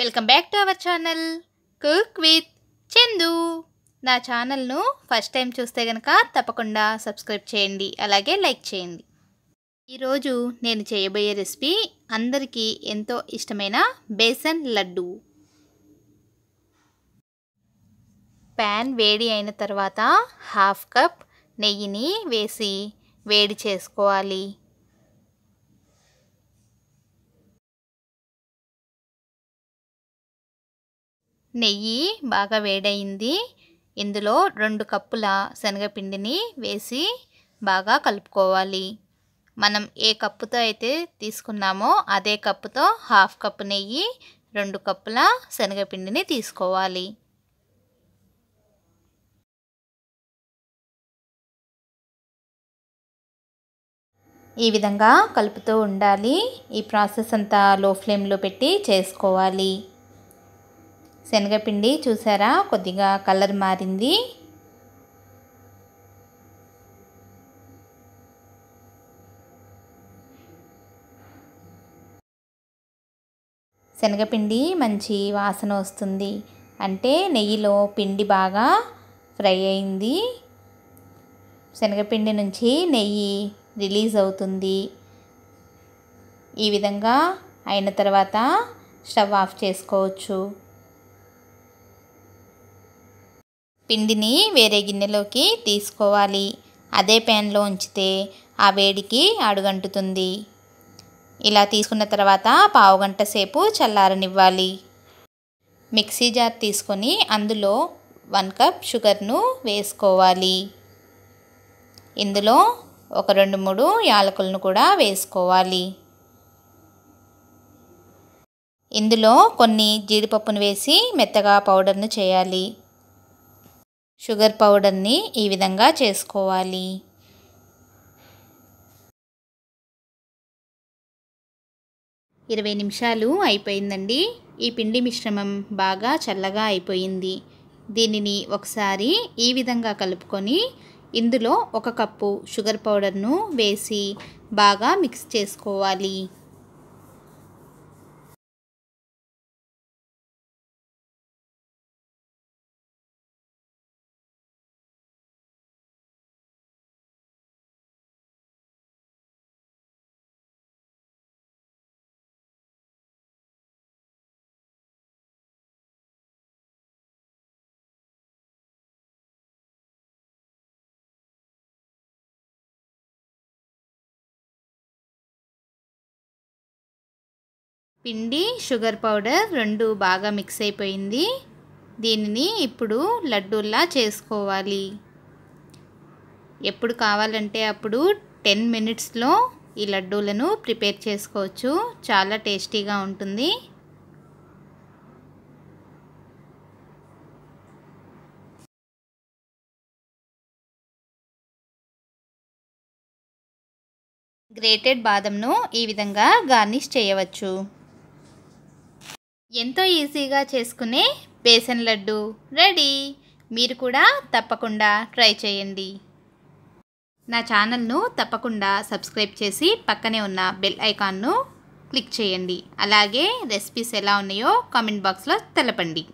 welcome back to our channel cook with Chandu నా ఛానల్ను first time చూస్తే కనుక తప్పకుండా సబ్స్క్రైబ్ చేయండి అలాగే లైక్ చేయండి ఈరోజు నేను చేయబోయే రెసిపీ అందరికీ ఎంతో ఇష్టమైన బేసన్ లడ్డు ప్యాన్ వేడి అయిన తర్వాత హాఫ్ కప్ నెయ్యిని వేసి వేడి చేసుకోవాలి నెయ్యి బాగా వేడయింది ఇందులో రెండు కప్పుల శనగపిండిని వేసి బాగా కలుపుకోవాలి మనం ఏ కప్పుతో అయితే తీసుకున్నామో అదే కప్పుతో హాఫ్ కప్పు నెయ్యి రెండు కప్పుల శనగపిండిని తీసుకోవాలి ఈ విధంగా కలుపుతూ ఉండాలి ఈ ప్రాసెస్ అంతా లో ఫ్లేమ్లో పెట్టి చేసుకోవాలి శనగపిండి చూసారా కొద్దిగా కలర్ మారింది శనగపిండి మంచి వాసన వస్తుంది అంటే నెయ్యిలో పిండి బాగా ఫ్రై అయింది శనగపిండి నుంచి నెయ్యి రిలీజ్ అవుతుంది ఈ విధంగా అయిన తర్వాత స్టవ్ ఆఫ్ చేసుకోవచ్చు పిండిని వేరే గిన్నెలోకి తీసుకోవాలి అదే ప్యాన్లో ఉంచితే ఆ వేడికి అడుగంటుతుంది ఇలా తీసుకున్న తర్వాత పావుగంట సేపు చల్లారనివ్వాలి మిక్సీ జార్ తీసుకొని అందులో వన్ కప్ షుగర్ను వేసుకోవాలి ఇందులో ఒక రెండు మూడు యాలకులను కూడా వేసుకోవాలి ఇందులో కొన్ని జీడిపప్పును వేసి మెత్తగా పౌడర్ను చేయాలి షుగర్ పౌడర్ని ఈ విధంగా చేసుకోవాలి ఇరవై నిమిషాలు అయిపోయిందండి ఈ పిండి మిశ్రమం బాగా చల్లగా అయిపోయింది దీనిని ఒకసారి ఈ విధంగా కలుపుకొని ఇందులో ఒక కప్పు షుగర్ పౌడర్ను వేసి బాగా మిక్స్ చేసుకోవాలి పిండి షుగర్ పౌడర్ రెండు బాగా మిక్స్ అయిపోయింది దీనిని ఇప్పుడు లడ్డూల్లా చేసుకోవాలి ఎప్పుడు కావాలంటే అప్పుడు టెన్ మినిట్స్లో ఈ లడ్డూలను ప్రిపేర్ చేసుకోవచ్చు చాలా టేస్టీగా ఉంటుంది గ్రేటెడ్ బాదంను ఈ విధంగా గార్నిష్ చేయవచ్చు ఎంతో ఈజీగా చేసుకునే బేసన్ లడ్డు రెడీ మీరు కూడా తప్పకుండా ట్రై చేయండి నా ఛానల్ను తప్పకుండా సబ్స్క్రైబ్ చేసి పక్కనే ఉన్న బెల్ ఐకాన్ను క్లిక్ చేయండి అలాగే రెసిపీస్ ఎలా ఉన్నాయో కామెంట్ బాక్స్లో తెలపండి